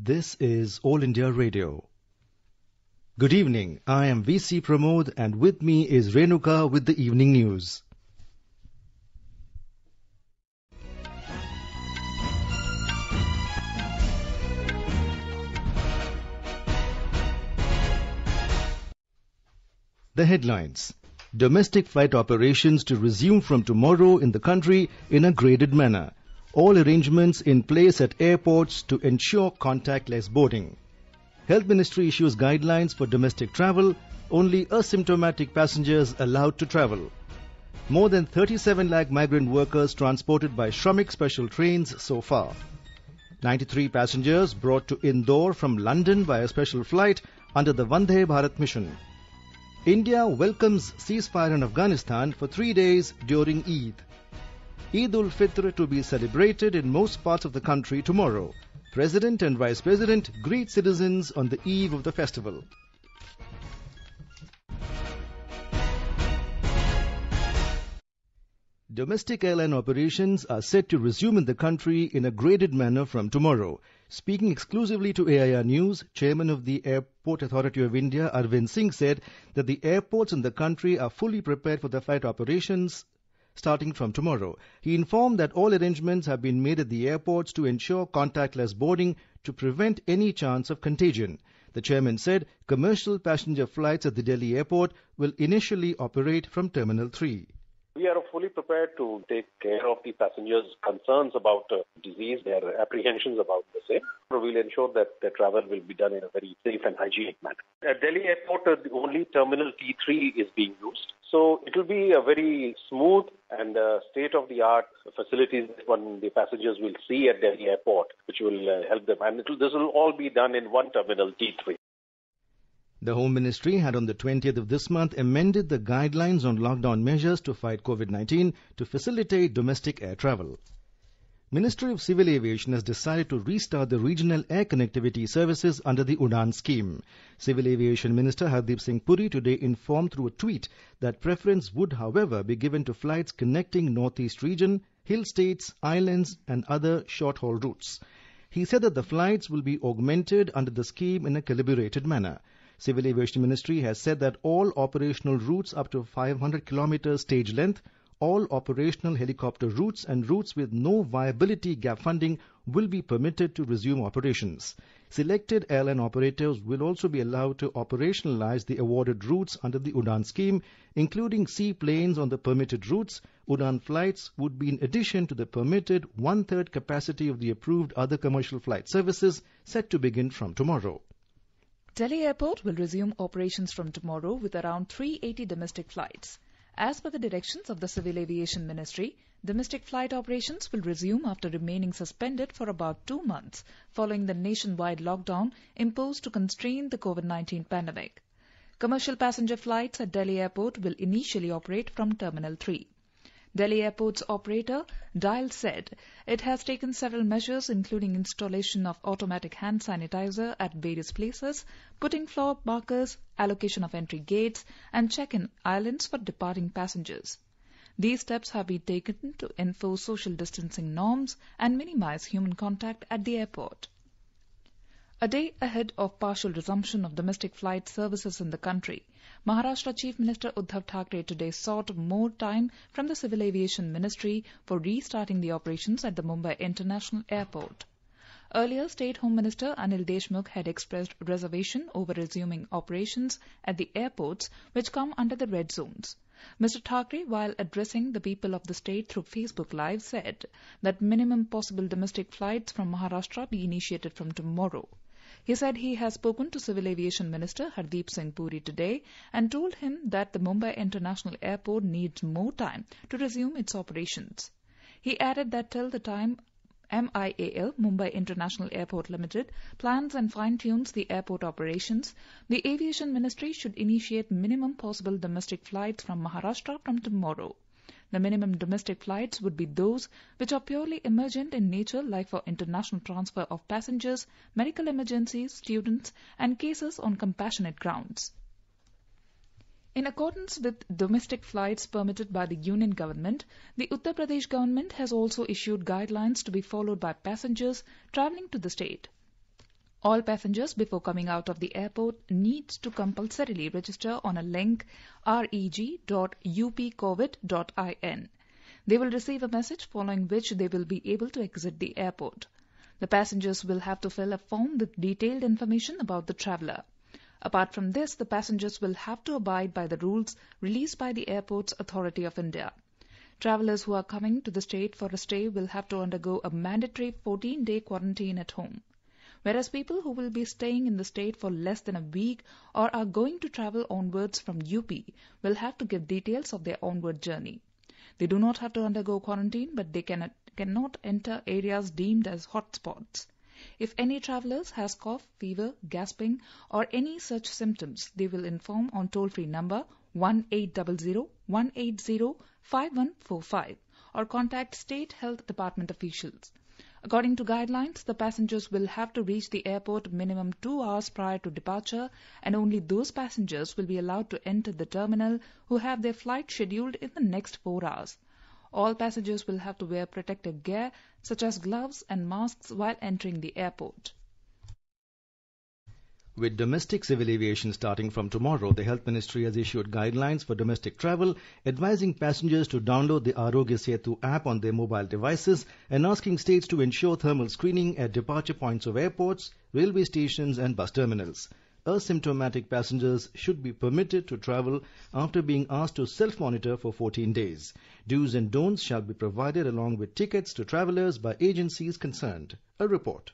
This is All India Radio. Good evening. I am VC Pramod and with me is Renuka with the evening news. The headlines. Domestic flight operations to resume from tomorrow in the country in a graded manner all arrangements in place at airports to ensure contactless boarding. Health Ministry issues guidelines for domestic travel, only asymptomatic passengers allowed to travel. More than 37 lakh migrant workers transported by Shramik special trains so far. 93 passengers brought to Indore from London by a special flight under the Vande Bharat mission. India welcomes ceasefire in Afghanistan for three days during Eid. Eid ul Fitr to be celebrated in most parts of the country tomorrow. President and Vice President greet citizens on the eve of the festival. Domestic airline operations are set to resume in the country in a graded manner from tomorrow. Speaking exclusively to AIR News, Chairman of the Airport Authority of India, Arvind Singh, said that the airports in the country are fully prepared for the flight operations starting from tomorrow. He informed that all arrangements have been made at the airports to ensure contactless boarding to prevent any chance of contagion. The chairman said commercial passenger flights at the Delhi airport will initially operate from Terminal 3. We are fully prepared to take care of the passengers' concerns about uh, disease, their apprehensions about the same. We'll ensure that the travel will be done in a very safe and hygienic manner. At Delhi airport, uh, the only terminal T3 is being used. So it will be a very smooth and uh, state-of-the-art facilities that one, the passengers will see at Delhi airport, which will uh, help them. And this will all be done in one terminal, T3. The Home Ministry had on the 20th of this month amended the guidelines on lockdown measures to fight COVID-19 to facilitate domestic air travel. Ministry of Civil Aviation has decided to restart the regional air connectivity services under the Udan scheme. Civil Aviation Minister Hardeep Singh Puri today informed through a tweet that preference would, however, be given to flights connecting northeast region, hill states, islands and other short-haul routes. He said that the flights will be augmented under the scheme in a calibrated manner. Civil Aviation Ministry has said that all operational routes up to 500 km stage length all operational helicopter routes and routes with no viability gap funding will be permitted to resume operations. Selected airline operators will also be allowed to operationalize the awarded routes under the Udan scheme, including seaplanes on the permitted routes. Udan flights would be in addition to the permitted one-third capacity of the approved other commercial flight services set to begin from tomorrow. Delhi Airport will resume operations from tomorrow with around 380 domestic flights. As per the directions of the Civil Aviation Ministry, domestic flight operations will resume after remaining suspended for about two months following the nationwide lockdown imposed to constrain the COVID-19 pandemic. Commercial passenger flights at Delhi Airport will initially operate from Terminal 3. Delhi Airport's operator, Dial, said it has taken several measures including installation of automatic hand sanitizer at various places, putting floor markers, allocation of entry gates and check-in islands for departing passengers. These steps have been taken to enforce social distancing norms and minimize human contact at the airport. A day ahead of partial resumption of domestic flight services in the country, Maharashtra Chief Minister Uddhav Thackeray today sought more time from the Civil Aviation Ministry for restarting the operations at the Mumbai International Airport. Earlier, State Home Minister Anil Deshmukh had expressed reservation over resuming operations at the airports which come under the red zones. Mr. Thackeray, while addressing the people of the state through Facebook Live, said that minimum possible domestic flights from Maharashtra be initiated from tomorrow. He said he has spoken to Civil Aviation Minister Hardeep Singh Puri today and told him that the Mumbai International Airport needs more time to resume its operations. He added that till the time MIAL, Mumbai International Airport Limited, plans and fine-tunes the airport operations, the aviation ministry should initiate minimum possible domestic flights from Maharashtra from tomorrow. The minimum domestic flights would be those which are purely emergent in nature like for international transfer of passengers, medical emergencies, students and cases on compassionate grounds. In accordance with domestic flights permitted by the Union government, the Uttar Pradesh government has also issued guidelines to be followed by passengers travelling to the state. All passengers before coming out of the airport needs to compulsorily register on a link reg.upcovid.in. They will receive a message following which they will be able to exit the airport. The passengers will have to fill a form with detailed information about the traveler. Apart from this, the passengers will have to abide by the rules released by the Airports Authority of India. Travelers who are coming to the state for a stay will have to undergo a mandatory 14 day quarantine at home. Whereas people who will be staying in the state for less than a week or are going to travel onwards from UP will have to give details of their onward journey. They do not have to undergo quarantine, but they can, cannot enter areas deemed as hotspots. If any travelers has cough, fever, gasping, or any such symptoms, they will inform on toll-free number 1800-180-5145 or contact state health department officials. According to guidelines, the passengers will have to reach the airport minimum two hours prior to departure and only those passengers will be allowed to enter the terminal who have their flight scheduled in the next four hours. All passengers will have to wear protective gear such as gloves and masks while entering the airport. With domestic civil aviation starting from tomorrow, the Health Ministry has issued guidelines for domestic travel, advising passengers to download the Arogya Setu app on their mobile devices and asking states to ensure thermal screening at departure points of airports, railway stations and bus terminals. Asymptomatic passengers should be permitted to travel after being asked to self-monitor for 14 days. Do's and don'ts shall be provided along with tickets to travelers by agencies concerned. A report.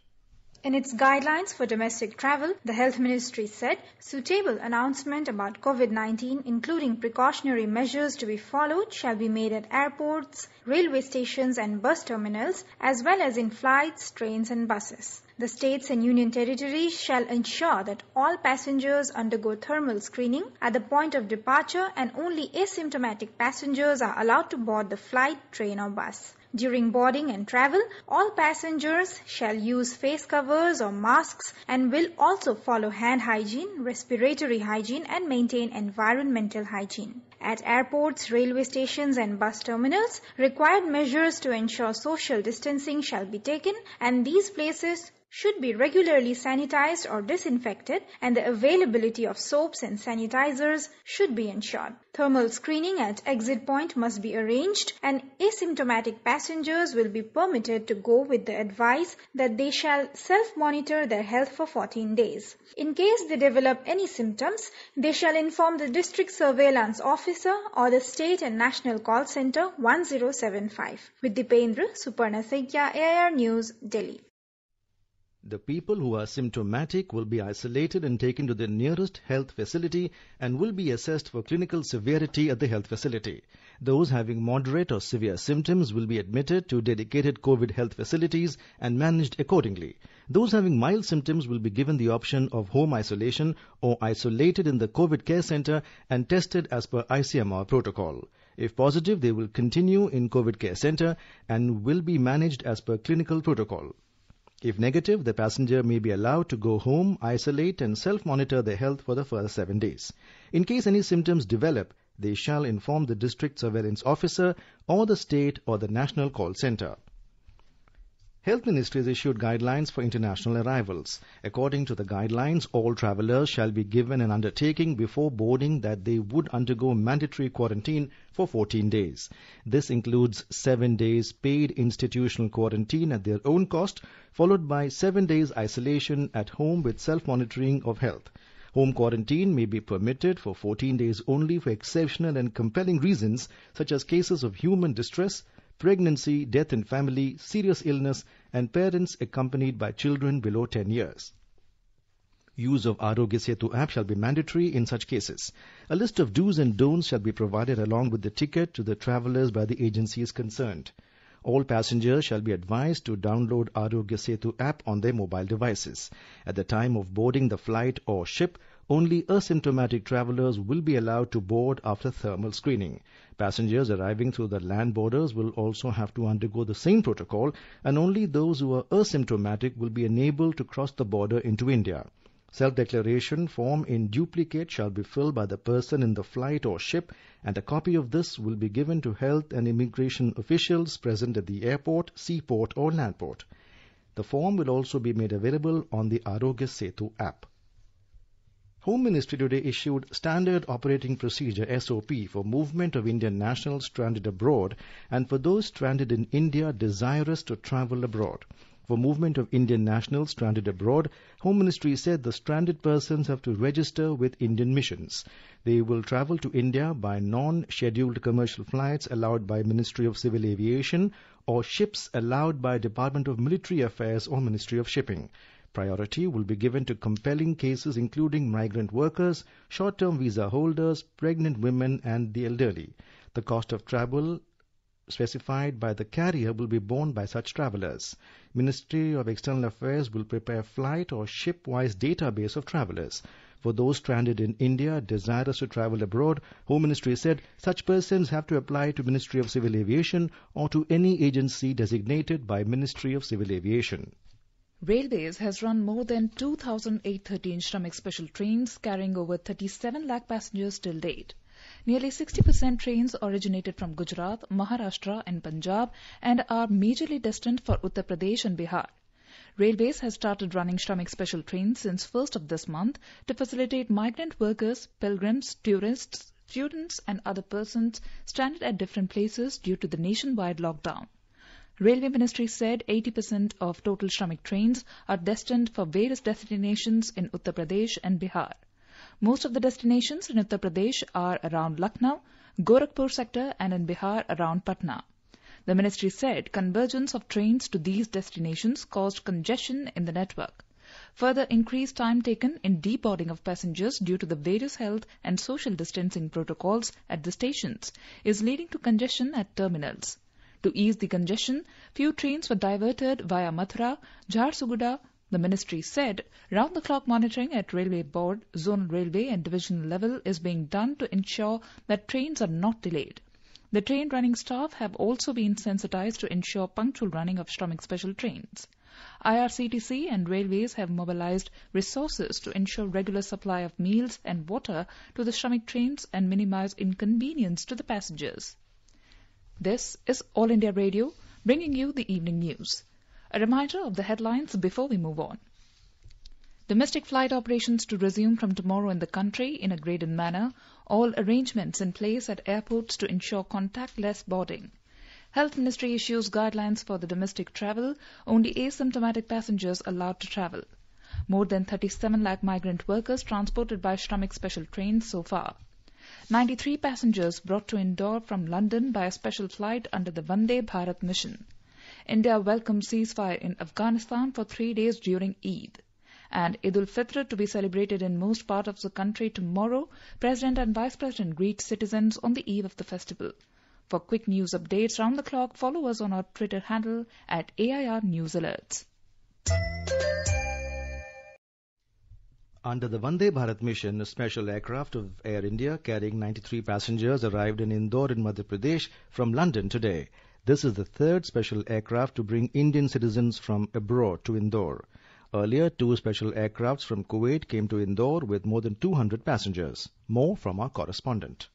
In its guidelines for domestic travel, the Health Ministry said suitable announcement about COVID-19 including precautionary measures to be followed shall be made at airports, railway stations and bus terminals as well as in flights, trains and buses. The states and union territories shall ensure that all passengers undergo thermal screening at the point of departure and only asymptomatic passengers are allowed to board the flight, train or bus. During boarding and travel, all passengers shall use face covers or masks and will also follow hand hygiene, respiratory hygiene and maintain environmental hygiene. At airports, railway stations and bus terminals, required measures to ensure social distancing shall be taken and these places should be regularly sanitized or disinfected and the availability of soaps and sanitizers should be ensured. Thermal screening at exit point must be arranged and asymptomatic passengers will be permitted to go with the advice that they shall self-monitor their health for 14 days. In case they develop any symptoms, they shall inform the district surveillance officer or the state and national call center 1075. With Dipendra, Suparna Segya, AIR News, Delhi. The people who are symptomatic will be isolated and taken to the nearest health facility and will be assessed for clinical severity at the health facility. Those having moderate or severe symptoms will be admitted to dedicated COVID health facilities and managed accordingly. Those having mild symptoms will be given the option of home isolation or isolated in the COVID care center and tested as per ICMR protocol. If positive, they will continue in COVID care center and will be managed as per clinical protocol. If negative, the passenger may be allowed to go home, isolate, and self monitor their health for the first seven days. In case any symptoms develop, they shall inform the district surveillance officer or the state or the national call center. Health Ministry has issued guidelines for international arrivals. According to the guidelines, all travellers shall be given an undertaking before boarding that they would undergo mandatory quarantine for 14 days. This includes 7 days paid institutional quarantine at their own cost, followed by 7 days isolation at home with self-monitoring of health. Home quarantine may be permitted for 14 days only for exceptional and compelling reasons such as cases of human distress, pregnancy, death in family, serious illness, and parents accompanied by children below 10 years. Use of Arogya Setu app shall be mandatory in such cases. A list of do's and don'ts shall be provided along with the ticket to the travellers by the agencies concerned. All passengers shall be advised to download Arogya Setu app on their mobile devices. At the time of boarding the flight or ship, only asymptomatic travelers will be allowed to board after thermal screening. Passengers arriving through the land borders will also have to undergo the same protocol, and only those who are asymptomatic will be enabled to cross the border into India. Self-declaration form in duplicate shall be filled by the person in the flight or ship and a copy of this will be given to health and immigration officials present at the airport, seaport or landport. The form will also be made available on the Arogya Setu app. Home Ministry today issued Standard Operating Procedure SOP for movement of Indian nationals stranded abroad and for those stranded in India desirous to travel abroad. For movement of Indian nationals stranded abroad, Home Ministry said the stranded persons have to register with Indian missions. They will travel to India by non-scheduled commercial flights allowed by Ministry of Civil Aviation or ships allowed by Department of Military Affairs or Ministry of Shipping. Priority will be given to compelling cases including migrant workers, short-term visa holders, pregnant women and the elderly. The cost of travel specified by the carrier will be borne by such travelers. Ministry of External Affairs will prepare flight or ship-wise database of travelers. For those stranded in India desirous to travel abroad, Home Ministry said such persons have to apply to Ministry of Civil Aviation or to any agency designated by Ministry of Civil Aviation. Railways has run more than 2,813 Shramik special trains carrying over 37 lakh passengers till date. Nearly 60% trains originated from Gujarat, Maharashtra and Punjab and are majorly destined for Uttar Pradesh and Bihar. Railways has started running Shramik special trains since 1st of this month to facilitate migrant workers, pilgrims, tourists, students and other persons stranded at different places due to the nationwide lockdown. Railway Ministry said 80% of total Shramik trains are destined for various destinations in Uttar Pradesh and Bihar. Most of the destinations in Uttar Pradesh are around Lucknow, Gorakhpur sector and in Bihar around Patna. The ministry said convergence of trains to these destinations caused congestion in the network. Further increased time taken in deboarding of passengers due to the various health and social distancing protocols at the stations is leading to congestion at terminals. To ease the congestion, few trains were diverted via Mathura, Jharsuguda, the ministry said round the clock monitoring at Railway Board, Zonal Railway, and Division level is being done to ensure that trains are not delayed. The train running staff have also been sensitized to ensure punctual running of Shramik special trains. IRCTC and railways have mobilized resources to ensure regular supply of meals and water to the Shramik trains and minimize inconvenience to the passengers. This is All India Radio, bringing you the evening news. A reminder of the headlines before we move on. Domestic flight operations to resume from tomorrow in the country in a graded manner. All arrangements in place at airports to ensure contactless boarding. Health Ministry issues guidelines for the domestic travel, only asymptomatic passengers allowed to travel. More than 37 lakh migrant workers transported by Shramik special trains so far. 93 passengers brought to Indore from London by a special flight under the Vande Bharat mission. India welcomes ceasefire in Afghanistan for three days during Eid. And Eidul fitr to be celebrated in most parts of the country tomorrow, President and Vice President greet citizens on the eve of the festival. For quick news updates round the clock, follow us on our Twitter handle at AIR News Alerts. Under the Vande Bharat mission, a special aircraft of Air India carrying 93 passengers arrived in Indore in Madhya Pradesh from London today. This is the third special aircraft to bring Indian citizens from abroad to Indore. Earlier, two special aircrafts from Kuwait came to Indore with more than 200 passengers. More from our correspondent.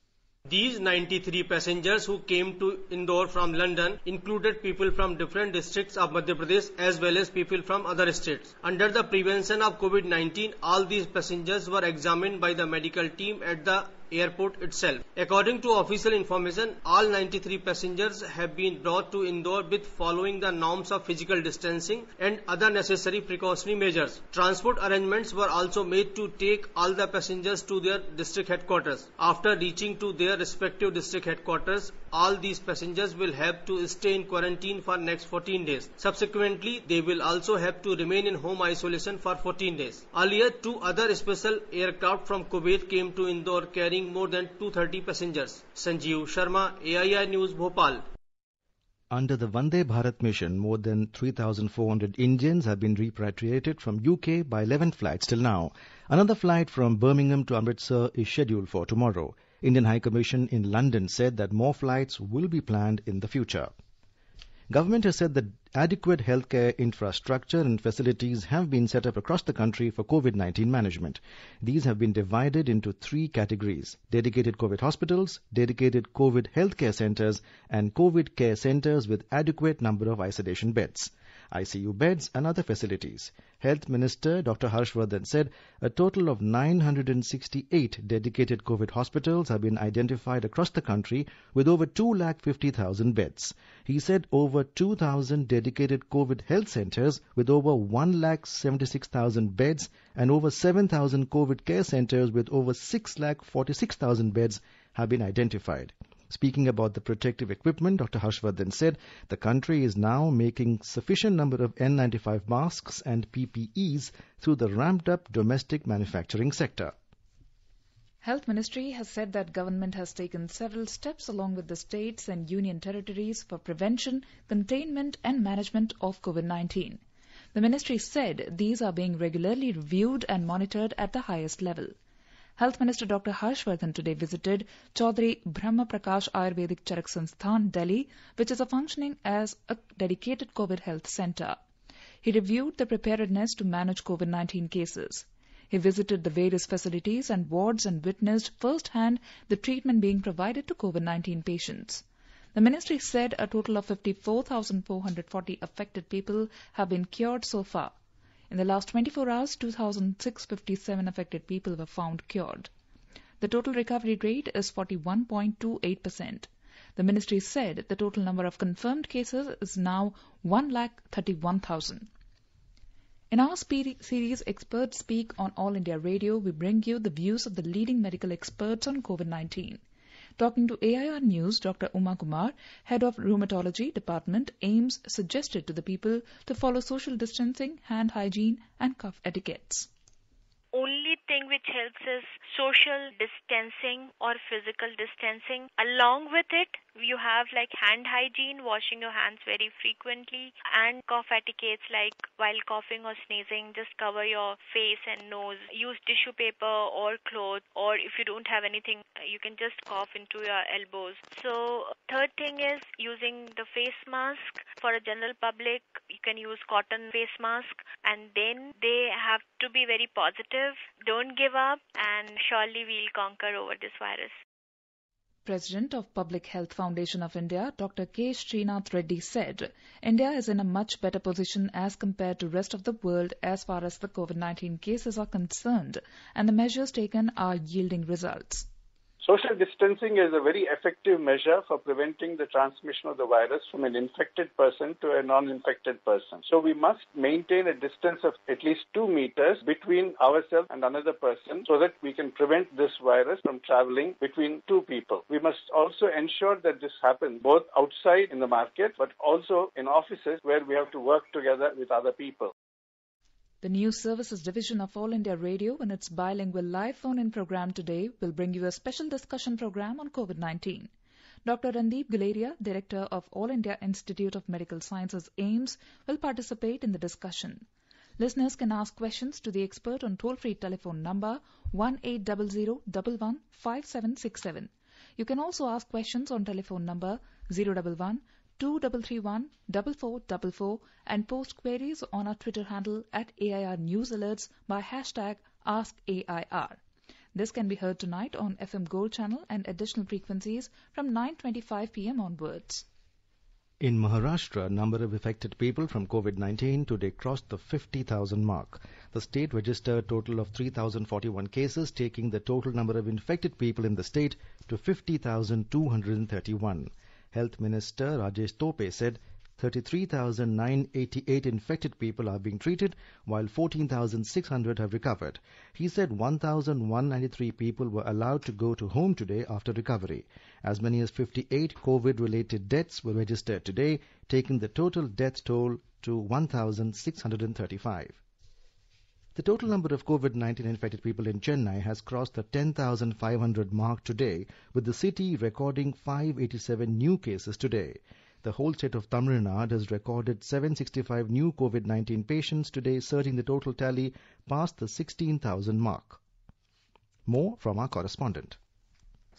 These 93 passengers who came to Indore from London included people from different districts of Madhya Pradesh as well as people from other states. Under the prevention of COVID-19, all these passengers were examined by the medical team at the airport itself. According to official information, all 93 passengers have been brought to Indore with following the norms of physical distancing and other necessary precautionary measures. Transport arrangements were also made to take all the passengers to their district headquarters. After reaching to their respective district headquarters, all these passengers will have to stay in quarantine for next 14 days. Subsequently, they will also have to remain in home isolation for 14 days. Earlier, two other special aircraft from Kuwait came to Indore carrying more than 230 passengers. Sanjeev Sharma, AII News, Bhopal. Under the Vande Bharat mission, more than 3,400 Indians have been repatriated from UK by 11 flights till now. Another flight from Birmingham to Amritsar is scheduled for tomorrow. Indian High Commission in London said that more flights will be planned in the future. Government has said that adequate healthcare infrastructure and facilities have been set up across the country for COVID-19 management. These have been divided into three categories, dedicated COVID hospitals, dedicated COVID healthcare centers, and COVID care centers with adequate number of isolation beds. ICU beds, and other facilities. Health Minister Dr. Harshvardhan said a total of 968 dedicated COVID hospitals have been identified across the country with over 2,50,000 beds. He said over 2,000 dedicated COVID health centers with over 1,76,000 beds and over 7,000 COVID care centers with over 6,46,000 beds have been identified. Speaking about the protective equipment, Dr. Harshvardhan said the country is now making sufficient number of N95 masks and PPEs through the ramped up domestic manufacturing sector. Health Ministry has said that government has taken several steps along with the states and union territories for prevention, containment and management of COVID-19. The ministry said these are being regularly reviewed and monitored at the highest level. Health Minister Dr. Harshvardhan today visited Chaudhary Brahma Prakash Ayurvedic Charak Sansthan, Delhi, which is functioning as a dedicated COVID health center. He reviewed the preparedness to manage COVID-19 cases. He visited the various facilities and wards and witnessed firsthand the treatment being provided to COVID-19 patients. The ministry said a total of 54,440 affected people have been cured so far. In the last 24 hours, 2,657 affected people were found cured. The total recovery rate is 41.28%. The ministry said the total number of confirmed cases is now 1,31,000. In our series Experts Speak on All India Radio, we bring you the views of the leading medical experts on COVID 19. Talking to AIR News, Dr. Uma Kumar, head of rheumatology department, Ames suggested to the people to follow social distancing, hand hygiene and cough etiquettes only thing which helps is social distancing or physical distancing. Along with it, you have like hand hygiene, washing your hands very frequently, and cough etiquettes like while coughing or sneezing, just cover your face and nose. Use tissue paper or cloth, or if you don't have anything, you can just cough into your elbows. So, third thing is using the face mask for a general public you can use cotton face mask and then they have to be very positive don't give up and surely we'll conquer over this virus President of Public Health Foundation of India, Dr. K. Srinath Reddy said, India is in a much better position as compared to rest of the world as far as the COVID-19 cases are concerned and the measures taken are yielding results. Social distancing is a very effective measure for preventing the transmission of the virus from an infected person to a non-infected person. So we must maintain a distance of at least two meters between ourselves and another person so that we can prevent this virus from traveling between two people. We must also ensure that this happens both outside in the market, but also in offices where we have to work together with other people. The News Services Division of All India Radio in its bilingual live phone-in program today will bring you a special discussion program on COVID-19. Dr. Randeep Gularia, Director of All India Institute of Medical Sciences AIMS, will participate in the discussion. Listeners can ask questions to the expert on toll-free telephone number 1800 You can also ask questions on telephone number 011 2331 4444 and post queries on our Twitter handle at AIR News Alerts by hashtag AskAIR. This can be heard tonight on FM Gold channel and additional frequencies from 9.25 pm onwards. In Maharashtra, number of affected people from COVID-19 today crossed the 50,000 mark. The state registered a total of 3,041 cases, taking the total number of infected people in the state to 50,231. Health Minister Rajesh Tope said 33,988 infected people are being treated while 14,600 have recovered. He said 1,193 people were allowed to go to home today after recovery. As many as 58 COVID-related deaths were registered today, taking the total death toll to 1,635. The total number of COVID-19 infected people in Chennai has crossed the 10,500 mark today, with the city recording 587 new cases today. The whole state of Tamil Nadu has recorded 765 new COVID-19 patients today, surging the total tally past the 16,000 mark. More from our correspondent.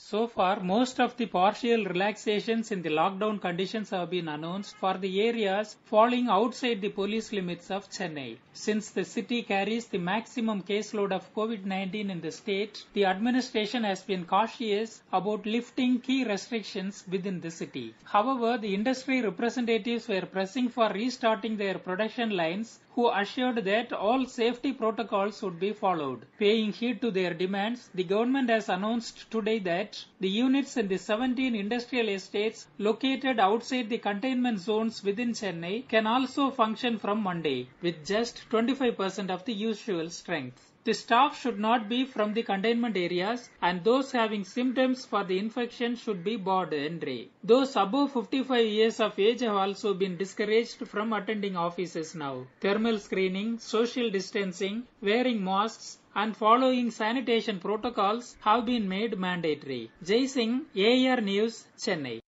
So far, most of the partial relaxations in the lockdown conditions have been announced for the areas falling outside the police limits of Chennai. Since the city carries the maximum caseload of COVID-19 in the state, the administration has been cautious about lifting key restrictions within the city. However, the industry representatives were pressing for restarting their production lines who assured that all safety protocols would be followed. Paying heed to their demands, the government has announced today that the units in the 17 industrial estates located outside the containment zones within Chennai can also function from Monday with just 25% of the usual strength. The staff should not be from the containment areas and those having symptoms for the infection should be barred entry. Those above 55 years of age have also been discouraged from attending offices now. Thermal screening, social distancing, wearing masks, and following sanitation protocols have been made mandatory. Jay Singh, AR News, Chennai.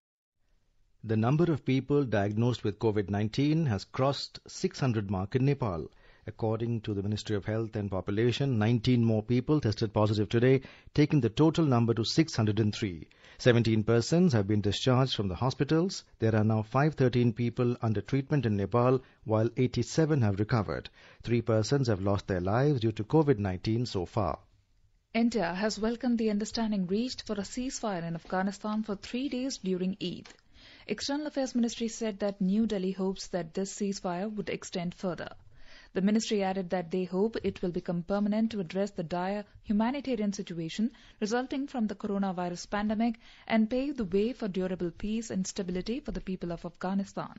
The number of people diagnosed with COVID 19 has crossed 600 mark in Nepal. According to the Ministry of Health and Population, 19 more people tested positive today, taking the total number to 603. 17 persons have been discharged from the hospitals. There are now 513 people under treatment in Nepal, while 87 have recovered. Three persons have lost their lives due to COVID-19 so far. India has welcomed the understanding reached for a ceasefire in Afghanistan for three days during Eid. External Affairs Ministry said that New Delhi hopes that this ceasefire would extend further. The ministry added that they hope it will become permanent to address the dire humanitarian situation resulting from the coronavirus pandemic and pave the way for durable peace and stability for the people of Afghanistan.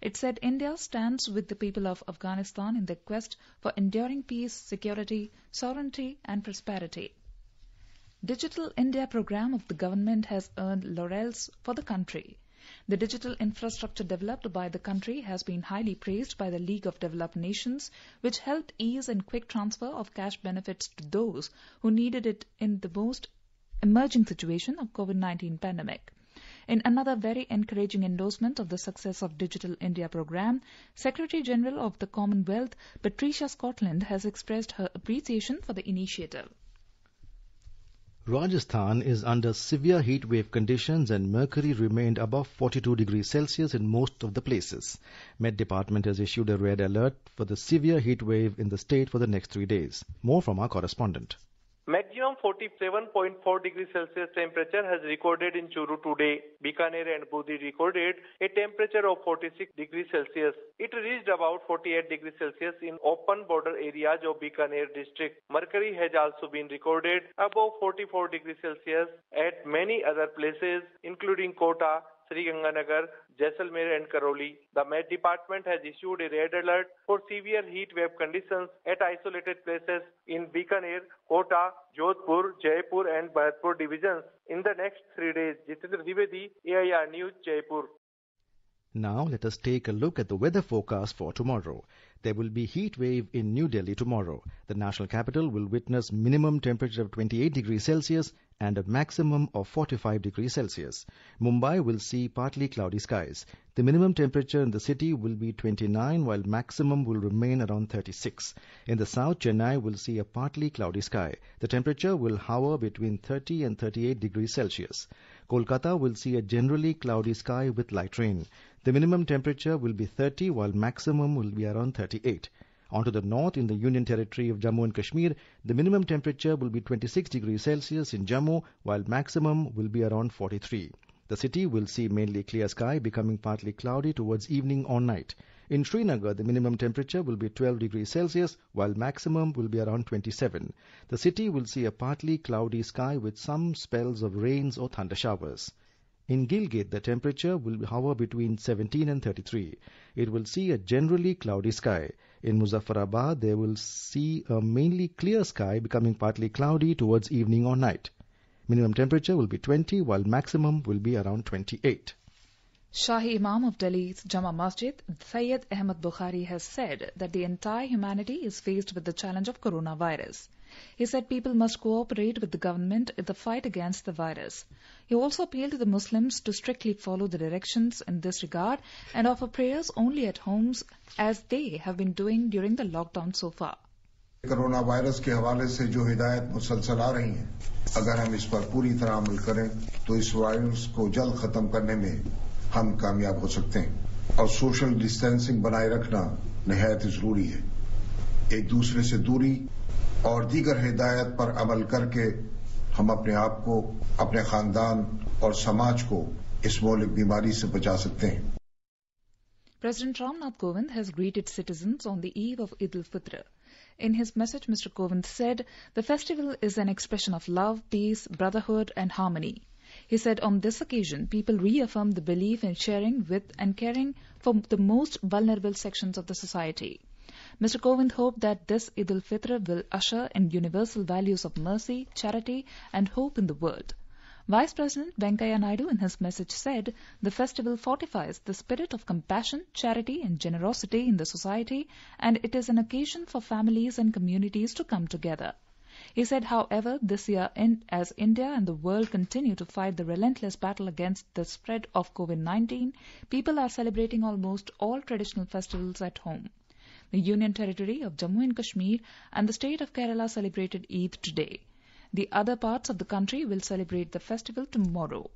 It said India stands with the people of Afghanistan in their quest for enduring peace, security, sovereignty and prosperity. Digital India program of the government has earned laurels for the country. The digital infrastructure developed by the country has been highly praised by the League of Developed Nations, which helped ease and quick transfer of cash benefits to those who needed it in the most emerging situation of COVID-19 pandemic. In another very encouraging endorsement of the success of Digital India program, Secretary General of the Commonwealth Patricia Scotland has expressed her appreciation for the initiative. Rajasthan is under severe heat wave conditions and mercury remained above 42 degrees Celsius in most of the places. Met Department has issued a red alert for the severe heat wave in the state for the next three days. More from our correspondent. Maximum 47.4 degrees Celsius temperature has recorded in Churu today. Bikaner and Budi recorded a temperature of 46 degrees Celsius. It reached about 48 degrees Celsius in open border areas of Bikaner district. Mercury has also been recorded above 44 degrees Celsius at many other places including Kota, Sri Ganganagar, Jaisalmer and Karoli. The Met Department has issued a red alert for severe heat wave conditions at isolated places in Bikaner, Kota, Jodhpur, Jaipur and Bharatpur divisions in the next three days. Jitendra Divedi, AIR News, Jaipur. Now let us take a look at the weather forecast for tomorrow there will be heat wave in New Delhi tomorrow. The national capital will witness minimum temperature of 28 degrees Celsius and a maximum of 45 degrees Celsius. Mumbai will see partly cloudy skies. The minimum temperature in the city will be 29 while maximum will remain around 36. In the south, Chennai will see a partly cloudy sky. The temperature will hover between 30 and 38 degrees Celsius. Kolkata will see a generally cloudy sky with light rain. The minimum temperature will be 30 while maximum will be around 38. On to the north in the Union Territory of Jammu and Kashmir, the minimum temperature will be 26 degrees Celsius in Jammu while maximum will be around 43. The city will see mainly clear sky becoming partly cloudy towards evening or night. In Srinagar, the minimum temperature will be 12 degrees Celsius while maximum will be around 27. The city will see a partly cloudy sky with some spells of rains or thunder showers. In Gilgit, the temperature will hover between 17 and 33. It will see a generally cloudy sky. In Muzaffarabad, they will see a mainly clear sky becoming partly cloudy towards evening or night. Minimum temperature will be 20 while maximum will be around 28. Shahi Imam of Delhi's Jama Masjid, Sayyid Ahmed Bukhari has said that the entire humanity is faced with the challenge of coronavirus. He said people must cooperate with the government in the fight against the virus. He also appealed to the Muslims to strictly follow the directions in this regard and offer prayers only at homes as they have been doing during the lockdown so far. Coronavirus के हवाले से जो हिदायत मुसलसल आ रही हैं अगर हम इस पर पूरी तरह अमल करें तो इस वायरस को जल्द खत्म करने में हम कामयाब हो सकते हैं और सोशल डिस्टेंसिंग बनाए रखना नहायत जरूरी है एक दूसरे से दूरी और दीगर हिदायत President Ramnath Kovind has greeted citizens on the eve of Eid al-Fitr. In his message, Mr. Kovind said, the festival is an expression of love, peace, brotherhood and harmony. He said on this occasion, people reaffirmed the belief in sharing with and caring for the most vulnerable sections of the society. Mr. Kovind hoped that this Eid al Fitr will usher in universal values of mercy, charity, and hope in the world. Vice President Venkaya Naidu in his message said the festival fortifies the spirit of compassion, charity, and generosity in the society, and it is an occasion for families and communities to come together. He said, however, this year, as India and the world continue to fight the relentless battle against the spread of COVID 19, people are celebrating almost all traditional festivals at home. The Union Territory of Jammu and Kashmir and the state of Kerala celebrated Eid today. The other parts of the country will celebrate the festival tomorrow.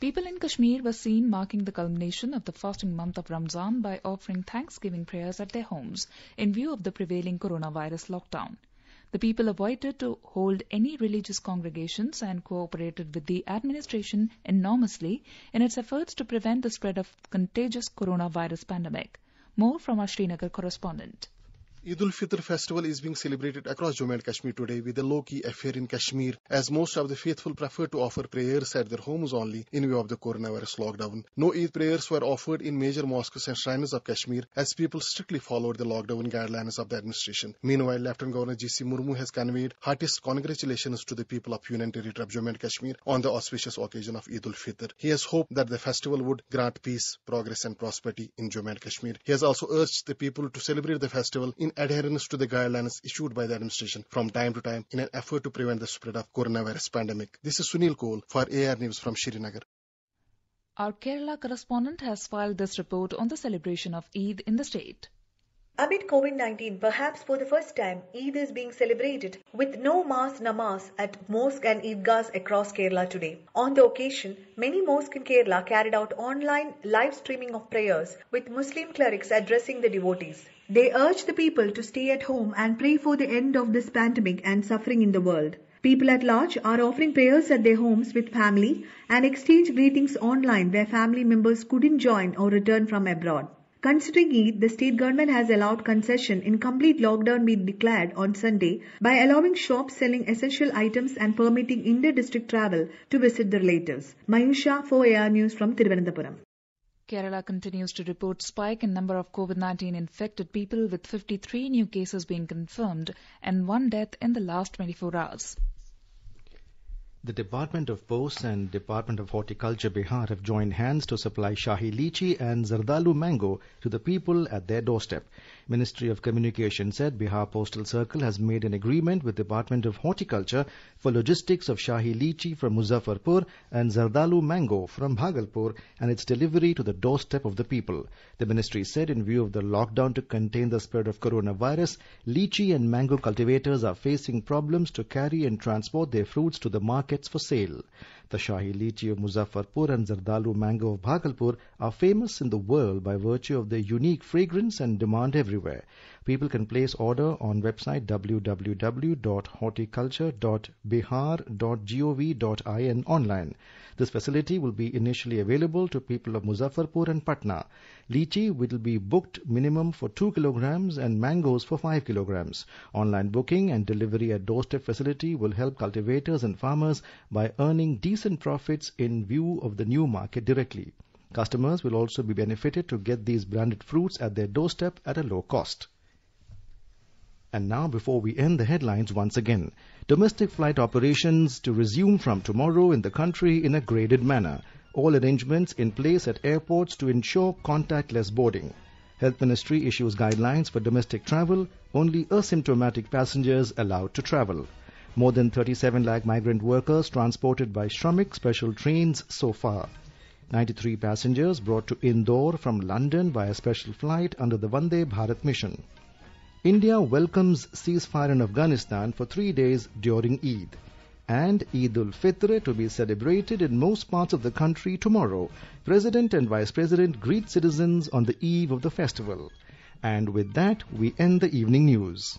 People in Kashmir were seen marking the culmination of the fasting month of Ramzan by offering thanksgiving prayers at their homes in view of the prevailing coronavirus lockdown. The people avoided to hold any religious congregations and cooperated with the administration enormously in its efforts to prevent the spread of contagious coronavirus pandemic. More from our Srinagar correspondent. Eid Fitr festival is being celebrated across Jammu and Kashmir today with a low-key affair in Kashmir as most of the faithful prefer to offer prayers at their homes only in view of the coronavirus lockdown. No Eid prayers were offered in major mosques and shrines of Kashmir as people strictly followed the lockdown guidelines of the administration. Meanwhile, Lieutenant Governor G.C. Murmu has conveyed heartiest congratulations to the people of Union Territory of Jammu and Kashmir on the auspicious occasion of Eid Fitr. He has hoped that the festival would grant peace, progress and prosperity in Jammu and Kashmir. He has also urged the people to celebrate the festival in adherence to the guidelines issued by the administration from time to time in an effort to prevent the spread of coronavirus pandemic. This is Sunil Kohl for AR News from Srinagar. Our Kerala correspondent has filed this report on the celebration of Eid in the state. Amid COVID-19, perhaps for the first time, Eid is being celebrated with no mass namaz at mosques and Eidgahs across Kerala today. On the occasion, many mosques in Kerala carried out online live streaming of prayers with Muslim clerics addressing the devotees. They urged the people to stay at home and pray for the end of this pandemic and suffering in the world. People at large are offering prayers at their homes with family and exchange greetings online where family members couldn't join or return from abroad. Considering it, the state government has allowed concession in complete lockdown be declared on Sunday by allowing shops selling essential items and permitting inter-district travel to visit the relatives. Mayusha, 4AR News from Tiruvannamalai. Kerala continues to report spike in number of COVID-19 infected people with 53 new cases being confirmed and one death in the last 24 hours. The Department of Posts and Department of Horticulture Bihar have joined hands to supply Shahi lychee and Zardalu mango to the people at their doorstep. Ministry of Communication said Bihar Postal Circle has made an agreement with Department of Horticulture for logistics of Shahi Litchi from Muzaffarpur and Zardalu Mango from Bhagalpur and its delivery to the doorstep of the people. The ministry said in view of the lockdown to contain the spread of coronavirus, lychee and mango cultivators are facing problems to carry and transport their fruits to the markets for sale. The Shahi lychee of Muzaffarpur and Zardalu mango of Bhagalpur are famous in the world by virtue of their unique fragrance and demand everywhere. People can place order on website www.horticulture.bihar.gov.in online. This facility will be initially available to people of Muzaffarpur and Patna. Lychee will be booked minimum for 2 kilograms and mangoes for 5 kilograms. Online booking and delivery at doorstep facility will help cultivators and farmers by earning decent profits in view of the new market directly. Customers will also be benefited to get these branded fruits at their doorstep at a low cost. And now, before we end the headlines once again, domestic flight operations to resume from tomorrow in the country in a graded manner. All arrangements in place at airports to ensure contactless boarding. Health Ministry issues guidelines for domestic travel, only asymptomatic passengers allowed to travel. More than 37 lakh migrant workers transported by Shramik special trains so far. 93 passengers brought to Indore from London by a special flight under the Vande Bharat mission. India welcomes ceasefire in Afghanistan for three days during Eid and Eid ul Fitr to be celebrated in most parts of the country tomorrow. President and Vice President greet citizens on the eve of the festival. And with that, we end the evening news.